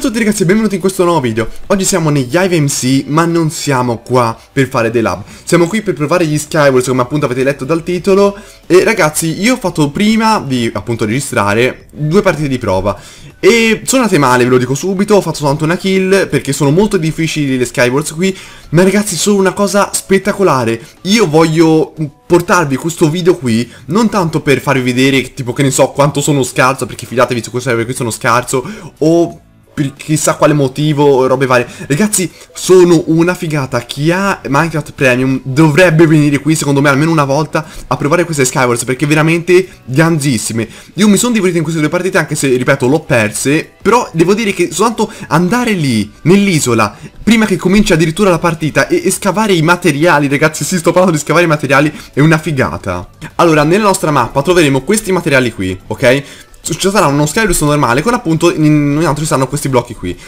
a tutti ragazzi e benvenuti in questo nuovo video Oggi siamo negli Hive MC ma non siamo qua per fare dei lab Siamo qui per provare gli Skywars come appunto avete letto dal titolo E ragazzi io ho fatto prima di appunto registrare due partite di prova E sono andate male ve lo dico subito Ho fatto soltanto una kill perché sono molto difficili le Skywars qui Ma ragazzi sono una cosa spettacolare Io voglio portarvi questo video qui non tanto per farvi vedere tipo che ne so quanto sono scarso perché fidatevi su questo server qui sono scarso o per chissà quale motivo, robe varie. Ragazzi, sono una figata. Chi ha Minecraft Premium dovrebbe venire qui, secondo me, almeno una volta a provare queste Skywars, perché veramente ganzissime. Io mi sono divertito in queste due partite, anche se, ripeto, l'ho perse, però devo dire che soltanto andare lì, nell'isola, prima che cominci addirittura la partita, e, e scavare i materiali, ragazzi, sì, sto parlando di scavare i materiali, è una figata. Allora, nella nostra mappa troveremo questi materiali qui, ok? ci sarà uno Skyrus normale con appunto in, in altro ci saranno questi blocchi qui.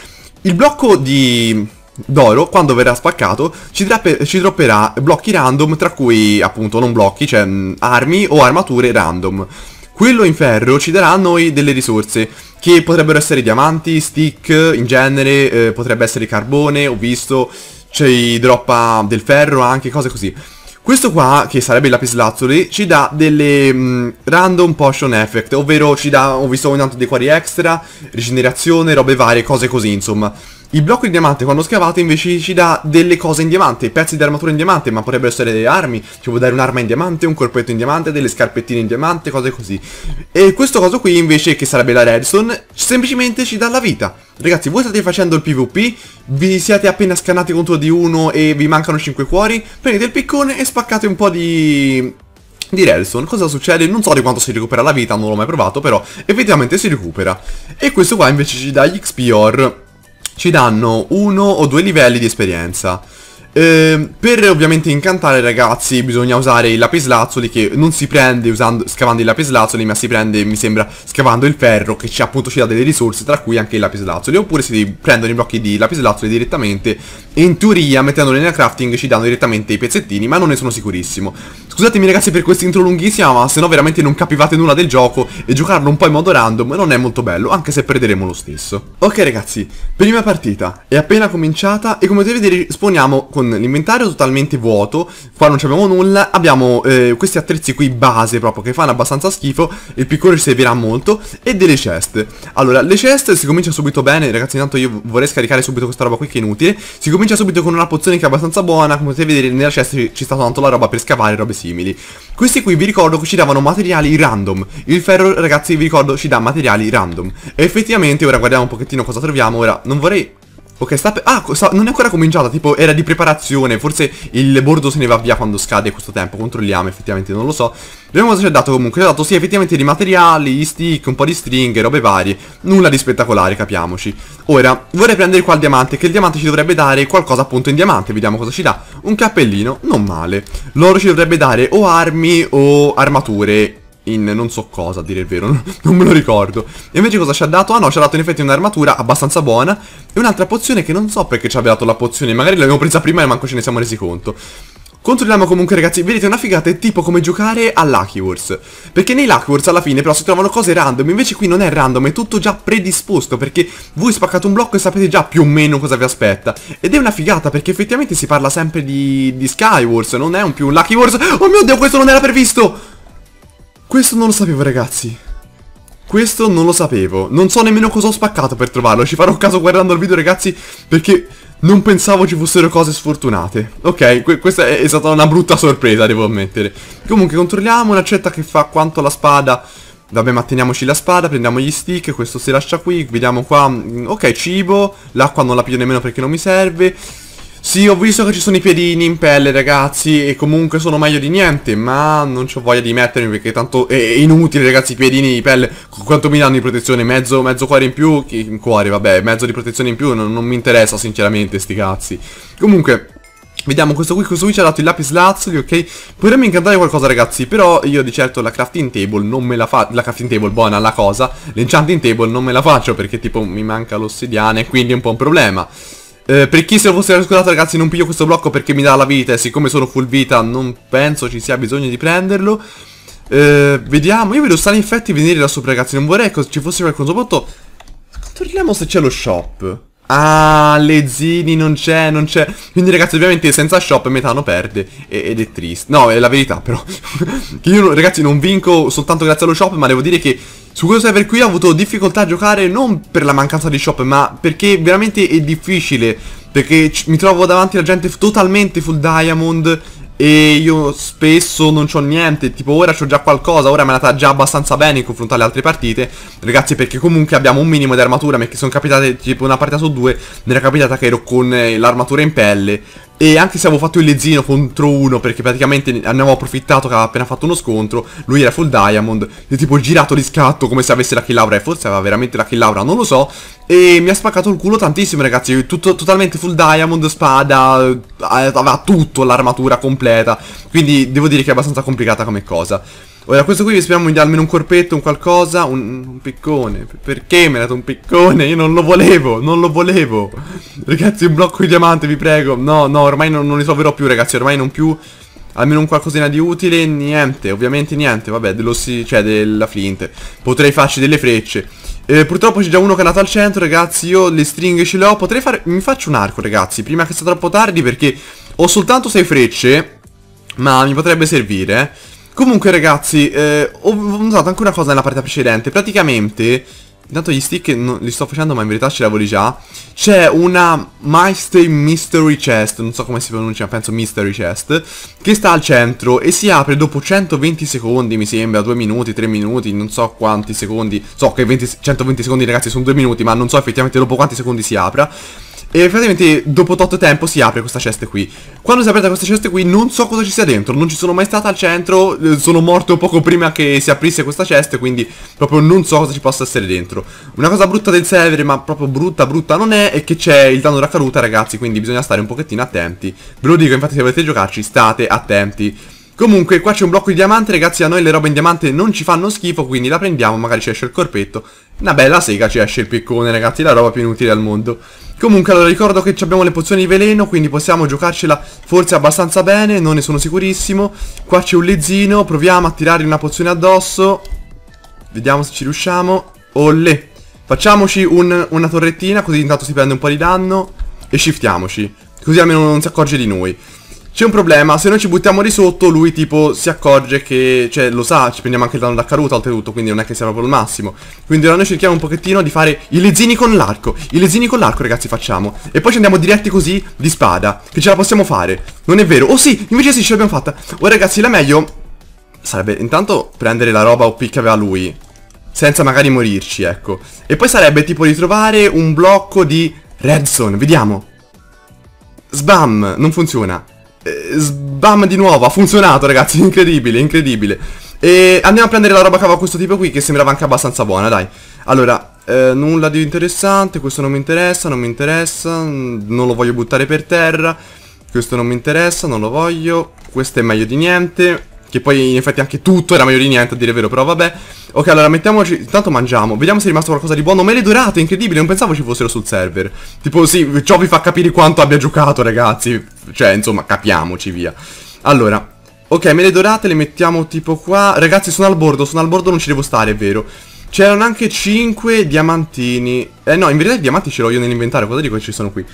Il blocco di d'oro, quando verrà spaccato, ci, ci dropperà blocchi random, tra cui appunto non blocchi, cioè mh, mm, armi o armature random. Quello in ferro ci darà a noi delle risorse, che potrebbero essere diamanti, stick, in genere, eh, potrebbe essere carbone, ho visto, ci droppa del ferro, anche cose così. Questo qua, che sarebbe il lapislazzoli, ci dà delle mh, mm, random potion effect, ovvero ci dà, ho visto ogni tanto dei cuori extra, rigenerazione, robe varie, cose così, insomma. Il blocco di diamante quando scavate invece ci dà delle cose in diamante, pezzi di armatura in diamante, ma potrebbero essere delle armi, ci può dare un'arma in diamante, un corpetto in diamante, delle scarpettine in diamante, cose così. E questo coso qui invece, che sarebbe la redstone, semplicemente ci dà la vita. Ragazzi, voi state facendo il PvP, vi siete appena scannati contro di uno e vi mancano 5 cuori, prendete il piccone e spaccate un po' di di Redstone cosa succede? Non so di quanto si recupera la vita, non l'ho mai provato, però effettivamente si recupera. E questo qua invece ci dà gli XP or ci danno uno o due livelli di esperienza. Ehm, per ovviamente incantare ragazzi bisogna usare i lapislazzoli che non si prende usando, scavando i lapislazzoli ma si prende mi sembra scavando il ferro che ci, appunto ci dà delle risorse tra cui anche i lapislazzoli oppure si prendono i blocchi di lapislazzoli direttamente e in teoria mettendoli nella crafting ci danno direttamente i pezzettini ma non ne sono sicurissimo Scusatemi ragazzi per questa intro lunghissima ma se no veramente non capivate nulla del gioco e giocarlo un po' in modo random non è molto bello anche se perderemo lo stesso Ok ragazzi prima partita è appena cominciata e come potete vedere sponiamo con con l'inventario totalmente vuoto, qua non abbiamo nulla, abbiamo eh, questi attrezzi qui base proprio che fanno abbastanza schifo, il piccolo ci servirà molto, e delle chest. Allora, le chest si comincia subito bene, ragazzi intanto io vorrei scaricare subito questa roba qui che è inutile, si comincia subito con una pozione che è abbastanza buona, come potete vedere nella chest ci, ci sta tanto la roba per scavare, robe simili. Questi qui vi ricordo che ci davano materiali random, il ferro ragazzi vi ricordo ci dà materiali random, e effettivamente ora guardiamo un pochettino cosa troviamo, ora non vorrei Ok, sta per... Ah, sta... non è ancora cominciata, tipo era di preparazione. Forse il bordo se ne va via quando scade questo tempo. Controlliamo, effettivamente, non lo so. Vediamo cosa ci ha dato comunque. Ci ha dato, sì, effettivamente di materiali, gli stick, un po' di stringhe, robe varie. Nulla di spettacolare, capiamoci. Ora, vorrei prendere qua il diamante, che il diamante ci dovrebbe dare qualcosa appunto in diamante. Vediamo cosa ci dà. Un cappellino, non male. L'oro ci dovrebbe dare o armi o armature in non so cosa, a dire il vero, non me lo ricordo. E invece cosa ci ha dato? Ah no, ci ha dato in effetti un'armatura abbastanza buona e un'altra pozione che non so perché ci abbia dato la pozione, magari l'abbiamo presa prima e manco ce ne siamo resi conto. Controlliamo comunque ragazzi, vedete una figata è tipo come giocare a Lucky Wars Perché nei Lucky Wars alla fine però si trovano cose random Invece qui non è random, è tutto già predisposto Perché voi spaccate un blocco e sapete già più o meno cosa vi aspetta Ed è una figata perché effettivamente si parla sempre di, di Wars Non è un più un Lucky Wars Oh mio Dio questo non era previsto questo non lo sapevo ragazzi Questo non lo sapevo Non so nemmeno cosa ho spaccato per trovarlo Ci farò caso guardando il video ragazzi Perché non pensavo ci fossero cose sfortunate Ok, que questa è, stata una brutta sorpresa devo ammettere Comunque controlliamo una un'accetta che fa quanto la spada Vabbè ma teniamoci la spada, prendiamo gli stick, questo si lascia qui, vediamo qua, mm, ok cibo, l'acqua non la piglio nemmeno perché non mi serve sì, ho visto che ci sono i piedini in pelle, ragazzi, e comunque sono meglio di niente, ma non ho voglia di mettermi perché tanto è inutile, ragazzi, i piedini in pelle. Quanto mi danno di protezione? Mezzo, mezzo cuore in più? Chi, cuore, vabbè, mezzo di protezione in più, non, non mi interessa, sinceramente, sti cazzi. Comunque, Vediamo questo qui, questo qui ci ha dato il lapis lazzuli, ok? Potremmo incantare qualcosa ragazzi, però io di certo la crafting table non me la fa... la crafting table buona la cosa, l'enchanting table non me la faccio perché tipo mi manca l'ossidiana e quindi è un po' un problema. Eh, per chi se lo fosse scusato ragazzi non piglio questo blocco perché mi dà la vita e siccome sono full vita non penso ci sia bisogno di prenderlo eh, Vediamo, io vedo stanno effetti venire da sopra ragazzi, non vorrei che ci fosse qualcuno sotto Controlliamo se c'è lo shop Ah, Lezzini non c'è, non c'è. Quindi ragazzi, ovviamente senza shop Metano perde ed è triste. No, è la verità però. che io ragazzi non vinco soltanto grazie allo shop, ma devo dire che su questo server qui ho avuto difficoltà a giocare non per la mancanza di shop, ma perché veramente è difficile. Perché mi trovo davanti alla gente totalmente full diamond e io spesso non ho niente, tipo ora ho già qualcosa, ora mi è andata già abbastanza bene in confronto alle altre partite Ragazzi perché comunque abbiamo un minimo di armatura, perché sono capitate tipo una partita su due, mi era capitata che ero con eh, l'armatura in pelle e anche se avevo fatto il lezzino contro uno perché praticamente ne avevo approfittato che aveva appena fatto uno scontro Lui era full diamond gli ho tipo girato di scatto come se avesse la kill aura E forse aveva veramente la kill aura, non lo so E mi ha spaccato il culo tantissimo ragazzi tutto, Totalmente full diamond, spada eh, Aveva tutto, l'armatura completa Quindi devo dire che è abbastanza complicata come cosa Ora questo qui vi speriamo di almeno un corpetto, un qualcosa, un, un piccone. Perché mi ha dato un piccone? Io non lo volevo, non lo volevo. Ragazzi, un blocco di diamante, vi prego. No, no, ormai non, non li più, ragazzi, ormai non più. Almeno un qualcosina di utile, niente, ovviamente niente, vabbè, dell'ossi, cioè della flint. Potrei farci delle frecce. Eh, purtroppo c'è già uno che è nato al centro, ragazzi, io le stringhe ce le ho. Potrei fare... Mi faccio un arco, ragazzi, prima che sia troppo tardi, perché ho soltanto 6 frecce, ma mi potrebbe servire, eh. Comunque ragazzi, eh, ho notato anche una cosa nella partita precedente. Praticamente, intanto gli stick non li sto facendo ma in verità ce l'avevo già. C'è una MyStay Mystery Chest, non so come si pronuncia, penso Mystery Chest, che sta al centro e si apre dopo 120 secondi, mi sembra, 2 minuti, 3 minuti, non so quanti secondi. So che 20, 120 secondi ragazzi sono 2 minuti, ma non so effettivamente dopo quanti secondi si apra. E effettivamente dopo tanto tempo si apre questa cesta qui Quando si è aperta questa cesta qui non so cosa ci sia dentro Non ci sono mai stata al centro eh, Sono morto poco prima che si aprisse questa cesta Quindi proprio non so cosa ci possa essere dentro Una cosa brutta del server ma proprio brutta brutta non è È che c'è il danno della caduta ragazzi Quindi bisogna stare un pochettino attenti Ve lo dico infatti se volete giocarci state attenti Comunque qua c'è un blocco di diamante ragazzi A noi le robe in diamante non ci fanno schifo Quindi la prendiamo magari ci esce il corpetto Una bella sega ci esce il piccone ragazzi La roba più inutile al mondo Comunque allora ricordo che abbiamo le pozioni di veleno Quindi possiamo giocarcela forse abbastanza bene Non ne sono sicurissimo Qua c'è un lezzino Proviamo a tirare una pozione addosso Vediamo se ci riusciamo Olle Facciamoci un, una torrettina Così intanto si prende un po' di danno E shiftiamoci Così almeno non si accorge di noi c'è un problema, se noi ci buttiamo di sotto lui tipo si accorge che, cioè lo sa, ci prendiamo anche il danno da caduta oltretutto, quindi non è che sia proprio il massimo. Quindi ora noi cerchiamo un pochettino di fare i lezzini con l'arco, i lezzini con l'arco ragazzi facciamo. E poi ci andiamo diretti così di spada, che ce la possiamo fare. Non è vero, oh sì, invece sì ce l'abbiamo fatta. Ora oh, ragazzi la meglio sarebbe intanto prendere la roba OP che aveva lui, senza magari morirci ecco. E poi sarebbe tipo ritrovare un blocco di redstone, vediamo. Sbam, non funziona. Eh, sbam di nuovo, ha funzionato ragazzi, incredibile, incredibile E andiamo a prendere la roba che aveva questo tipo qui che sembrava anche abbastanza buona, dai Allora, eh, nulla di interessante, questo non mi interessa, non mi interessa mm, Non lo voglio buttare per terra Questo non mi interessa, non lo voglio Questo è meglio di niente che poi in effetti anche tutto era meglio di niente a dire vero, però vabbè. Ok, allora mettiamoci. Intanto mangiamo. Vediamo se è rimasto qualcosa di buono. Mele dorate, incredibile. Non pensavo ci fossero sul server. Tipo, sì, ciò vi fa capire quanto abbia giocato, ragazzi. Cioè, insomma, capiamoci, via. Allora. Ok, mele dorate le mettiamo tipo qua. Ragazzi, sono al bordo. Sono al bordo, non ci devo stare, è vero. C'erano anche 5 diamantini. Eh no, in verità i diamanti ce l'ho io nell'inventario. Cosa dico che ci sono qui?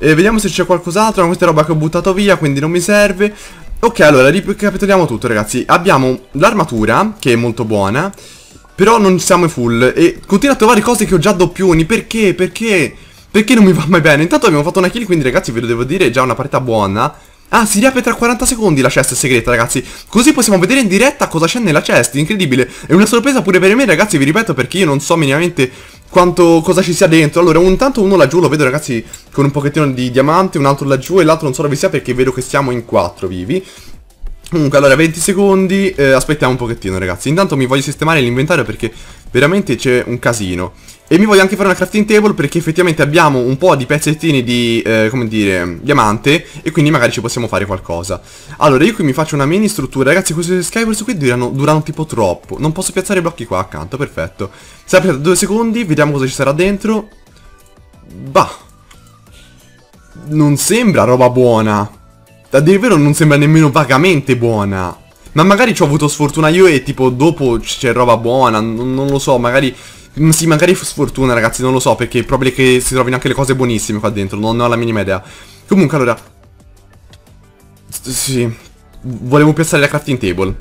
Eh, vediamo se c'è qualcos'altro. ma questa roba che ho buttato via, quindi non mi serve. Ok, allora, ricapitoliamo tutto, ragazzi. Abbiamo l'armatura, che è molto buona, però non siamo full. E continuo a trovare cose che ho già doppioni. Perché? Perché? Perché non mi va mai bene? Intanto abbiamo fatto una kill, quindi ragazzi, ve lo devo dire, è già una partita buona. Ah, si riapre tra 40 secondi la chest segreta, ragazzi. Così possiamo vedere in diretta cosa c'è nella chest. Incredibile. È una sorpresa pure per me, ragazzi, vi ripeto, perché io non so minimamente quanto, cosa ci sia dentro. Allora, un tanto uno laggiù lo vedo, ragazzi, con un pochettino di diamante, un altro laggiù e l'altro non so dove sia perché vedo che siamo in quattro vivi. Comunque, allora, 20 secondi, eh, aspettiamo un pochettino, ragazzi. Intanto mi voglio sistemare l'inventario perché veramente c'è un casino. E mi voglio anche fare una crafting table perché effettivamente abbiamo un po' di pezzettini di, eh, come dire, diamante E quindi magari ci possiamo fare qualcosa Allora, io qui mi faccio una mini struttura Ragazzi, queste skyverse qui durano, durano tipo troppo Non posso piazzare i blocchi qua accanto, perfetto Se apriamo due secondi, vediamo cosa ci sarà dentro Bah Non sembra roba buona da dire vero non sembra nemmeno vagamente buona. Ma magari ci ho avuto sfortuna io e tipo dopo c'è roba buona, non, non lo so, magari... Mm, sì, magari sfortuna ragazzi, non lo so, perché probabile che si trovino anche le cose buonissime qua dentro, non, non ho la minima idea. Comunque allora... Sì, volevo piazzare la crafting table.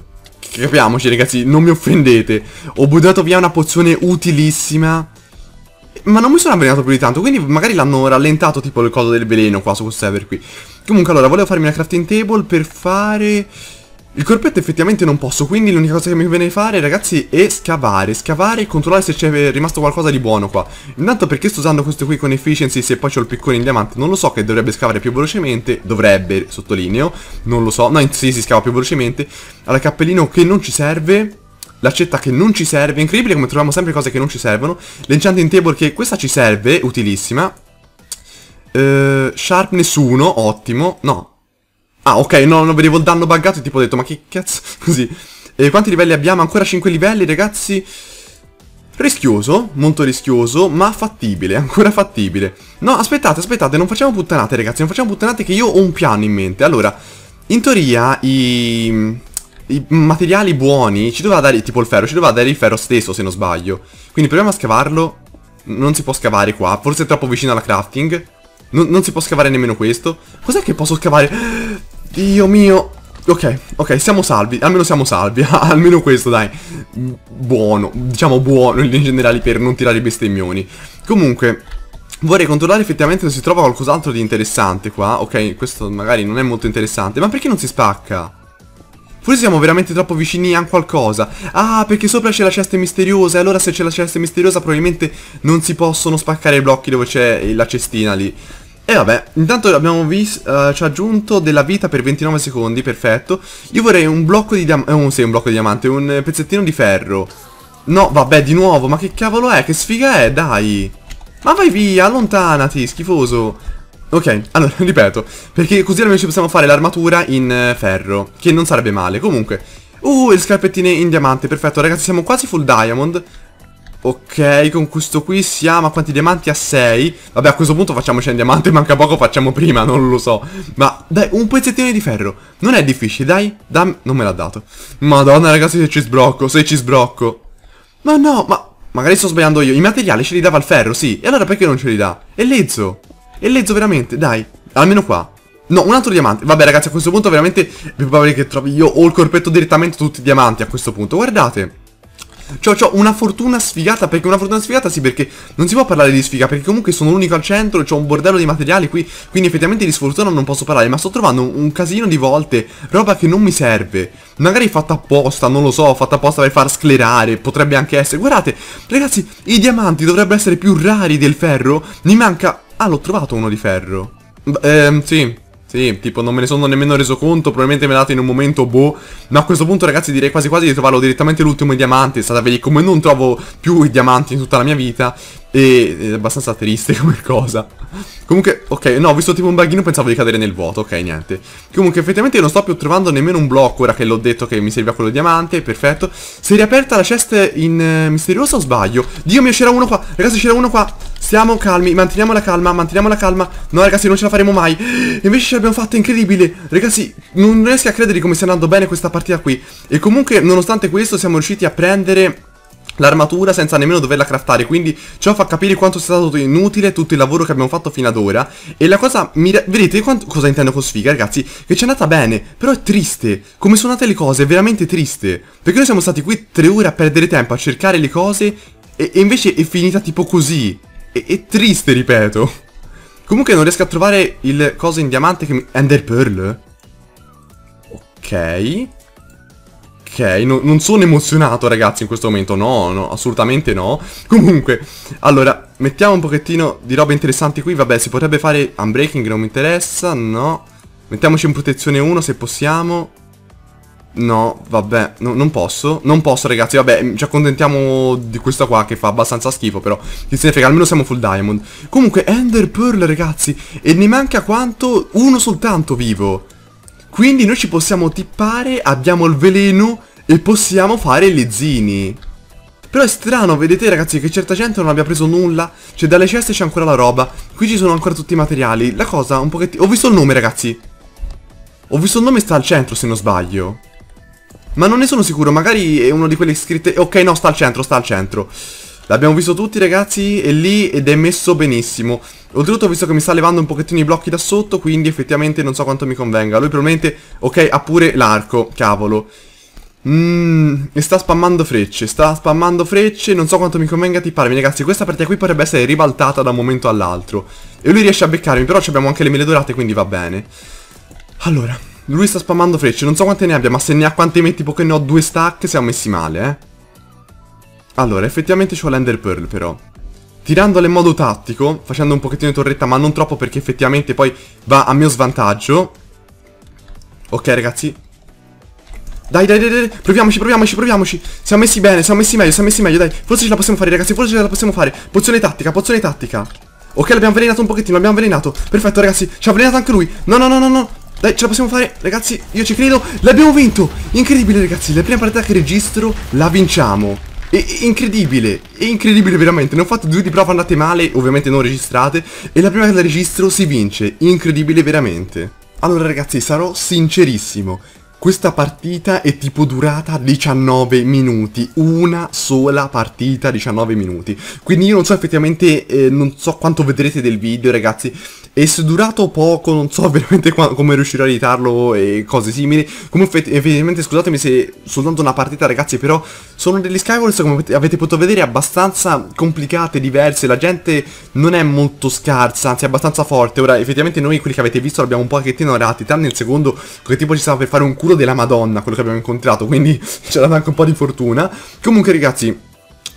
Capiamoci ragazzi, non mi offendete. Ho buttato via una pozione utilissima ma non mi sono avvelenato più di tanto, quindi magari l'hanno rallentato tipo il coso del veleno qua su questo server qui. Comunque allora, volevo farmi una crafting table per fare... Il corpetto effettivamente non posso, quindi l'unica cosa che mi viene a fare, ragazzi, è scavare, scavare e controllare se c'è rimasto qualcosa di buono qua. Intanto perché sto usando questo qui con efficiency se poi c'ho il piccone in diamante, non lo so che dovrebbe scavare più velocemente, dovrebbe, sottolineo, non lo so, no, sì, si scava più velocemente, alla cappellino che non ci serve, L'accetta che non ci serve, incredibile come troviamo sempre cose che non ci servono. L'enchanting table che questa ci serve, utilissima. Uh, sharp nessuno, ottimo. No. Ah, ok, no, non vedevo il danno buggato e tipo ho detto, ma che cazzo? Così. E quanti livelli abbiamo? Ancora 5 livelli, ragazzi. Rischioso, molto rischioso, ma fattibile, ancora fattibile. No, aspettate, aspettate, non facciamo puttanate, ragazzi, non facciamo puttanate che io ho un piano in mente. Allora, in teoria i i materiali buoni ci doveva dare, tipo il ferro, ci doveva dare il ferro stesso se non sbaglio. Quindi proviamo a scavarlo. Non si può scavare qua, forse è troppo vicino alla crafting. N non si può scavare nemmeno questo. Cos'è che posso scavare? Dio mio. Ok, ok, siamo salvi, almeno siamo salvi, almeno questo dai. Buono, diciamo buono in generale per non tirare i bestemmioni. Comunque, Vorrei controllare effettivamente se si trova qualcos'altro di interessante qua Ok, questo magari non è molto interessante Ma perché non si spacca? Forse siamo veramente troppo vicini a qualcosa. Ah, perché sopra c'è la cesta misteriosa. E allora se c'è la cesta misteriosa probabilmente non si possono spaccare i blocchi dove c'è la cestina lì. E vabbè, intanto abbiamo visto, uh, eh, ci ha aggiunto della vita per 29 secondi, perfetto. Io vorrei un blocco di diamante, oh, sì, un blocco di diamante, un pezzettino di ferro. No, vabbè, di nuovo, ma che cavolo è? Che sfiga è, dai. Ma vai via, allontanati, schifoso. Ok, allora, ripeto, perché così almeno ci possiamo fare l'armatura in eh, ferro, che non sarebbe male. Comunque, uh, le scarpettine in diamante, perfetto, ragazzi, siamo quasi full diamond. Ok, con questo qui siamo a quanti diamanti? A 6. Vabbè, a questo punto facciamoci un diamante, manca poco, facciamo prima, non lo so. Ma, dai, un pezzettino di ferro. Non è difficile, dai. Dam non me l'ha dato. Madonna, ragazzi, se ci sbrocco, se ci sbrocco. Ma no, ma... Magari sto sbagliando io. I materiali ce li dava il ferro, sì. E allora perché non ce li dà? E lezzo. E Lezzo veramente, dai, almeno qua. No, un altro diamante. Vabbè, ragazzi, a questo punto veramente più probabile che trovi io o il corpetto direttamente tutti i diamanti a questo punto. Guardate. Cioè, ho una fortuna sfigata, perché una fortuna sfigata sì, perché non si può parlare di sfiga, perché comunque sono l'unico al centro, ho un bordello di materiali qui, quindi effettivamente di sfortuna non posso parlare, ma sto trovando un, un casino di volte, roba che non mi serve, magari fatta apposta, non lo so, fatta apposta per far sclerare, potrebbe anche essere, guardate, ragazzi, i diamanti dovrebbero essere più rari del ferro, mi manca Ah, l'ho trovato uno di ferro. Ehm, sì. Sì, tipo non me ne sono nemmeno reso conto, probabilmente me l'ha dato in un momento boh. Ma a questo punto ragazzi direi quasi quasi di trovarlo direttamente l'ultimo diamante, state a vedi come non trovo più i diamanti in tutta la mia vita. E è abbastanza triste come cosa. Comunque, ok, no, ho visto tipo un baghino, pensavo di cadere nel vuoto, ok, niente. Comunque, effettivamente non sto più trovando nemmeno un blocco, ora che l'ho detto che mi serviva quello diamante, perfetto. Si è riaperta la cesta in uh, misteriosa o sbaglio? Dio mio, c'era uno qua, ragazzi, c'era uno qua. Siamo calmi, manteniamo la calma, manteniamo la calma. No, ragazzi, non ce la faremo mai. E invece ce l'abbiamo fatta, incredibile. Ragazzi, non riesco a credere come stia andando bene questa partita qui. E comunque, nonostante questo, siamo riusciti a prendere l'armatura senza nemmeno doverla craftare quindi ciò fa capire quanto sia stato inutile tutto il lavoro che abbiamo fatto fino ad ora e la cosa mi vedete quanto, cosa intendo con sfiga ragazzi che ci è andata bene però è triste come sono andate le cose è veramente triste perché noi siamo stati qui tre ore a perdere tempo a cercare le cose e, e invece è finita tipo così e, è triste ripeto comunque non riesco a trovare il coso in diamante che mi... Ender Pearl ok Ok, no, non sono emozionato ragazzi in questo momento, no, no, assolutamente no Comunque, allora, mettiamo un pochettino di roba interessanti qui Vabbè, si potrebbe fare unbreaking, non mi interessa, no Mettiamoci in protezione 1 se possiamo No, vabbè, no, non posso Non posso ragazzi, vabbè, mm, ci accontentiamo di questa qua che fa abbastanza schifo però Che se ne frega, almeno siamo full diamond Comunque, Ender Pearl ragazzi E ne manca quanto? Uno soltanto vivo quindi noi ci possiamo tippare, abbiamo il veleno e possiamo fare le zini. Però è strano, vedete ragazzi, che certa gente non abbia preso nulla. Cioè, dalle ceste c'è ancora la roba. Qui ci sono ancora tutti i materiali. La cosa, un pochettino... Ho visto il nome, ragazzi. Ho visto il nome sta al centro, se non sbaglio. Ma non ne sono sicuro, magari è uno di quelli scritti... Ok, no, sta al centro, sta al centro. L'abbiamo visto tutti ragazzi, è lì ed è messo benissimo. Oltretutto ho visto che mi sta levando un pochettino i blocchi da sotto, quindi effettivamente non so quanto mi convenga. Lui probabilmente, ok, ha pure l'arco, cavolo. Mmm, e sta spammando frecce, sta spammando frecce, non so quanto mi convenga tipparmi ragazzi, questa partita qui potrebbe essere ribaltata da un momento all'altro. E lui riesce a beccarmi, però abbiamo anche le mele dorate, quindi va bene. Allora, lui sta spammando frecce, non so quante ne abbia, ma se ne ha quante metti, tipo che ne ho due stack, siamo messi male, eh. Allora, effettivamente c'ho l'Ender Pearl però. Tirandola in modo tattico, facendo un pochettino di torretta, ma non troppo perché effettivamente poi va a mio svantaggio. Ok, ragazzi. Dai, dai, dai, dai, proviamoci, proviamoci, proviamoci. Siamo messi bene, siamo messi meglio, siamo messi meglio, dai. Forse ce la possiamo fare, ragazzi, forse ce la possiamo fare. Pozione tattica, pozione tattica. Ok, l'abbiamo avvelenato un pochettino, l'abbiamo avvelenato. Perfetto, ragazzi, ci ha avvelenato anche lui. No, no, no, no, no. Dai, ce la possiamo fare, ragazzi, io ci credo. L'abbiamo vinto. Incredibile, ragazzi, la prima partita che registro la vinciamo. E, incredibile, è incredibile veramente. Ne ho fatto due di prova andate male, ovviamente non registrate. E la prima che la registro si vince. Incredibile veramente. Allora ragazzi, sarò sincerissimo. Questa partita è tipo durata 19 minuti, una sola partita 19 minuti, quindi io non so effettivamente, eh, non so quanto vedrete del video ragazzi, e se è durato poco non so veramente come riuscirò a editarlo e cose simili, comunque effettivamente scusatemi se soltanto una partita ragazzi però sono degli Skywars come avete potuto vedere abbastanza complicate, diverse, la gente non è molto scarsa, anzi è abbastanza forte, ora effettivamente noi quelli che avete visto l'abbiamo un pochettino errati, tranne il secondo che tipo ci stava per fare un culo culo della madonna quello che abbiamo incontrato, quindi c'è dato anche un po' di fortuna. Comunque ragazzi,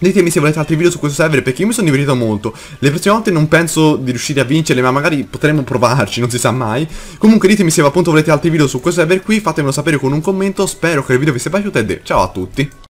Ditemi se volete altri video su questo server perché io mi sono divertito molto Le prossime volte non penso di riuscire a vincere ma magari potremmo provarci, non si sa mai Comunque ditemi se appunto volete altri video su questo server qui, fatemelo sapere con un commento Spero che il video vi sia piaciuto e ciao a tutti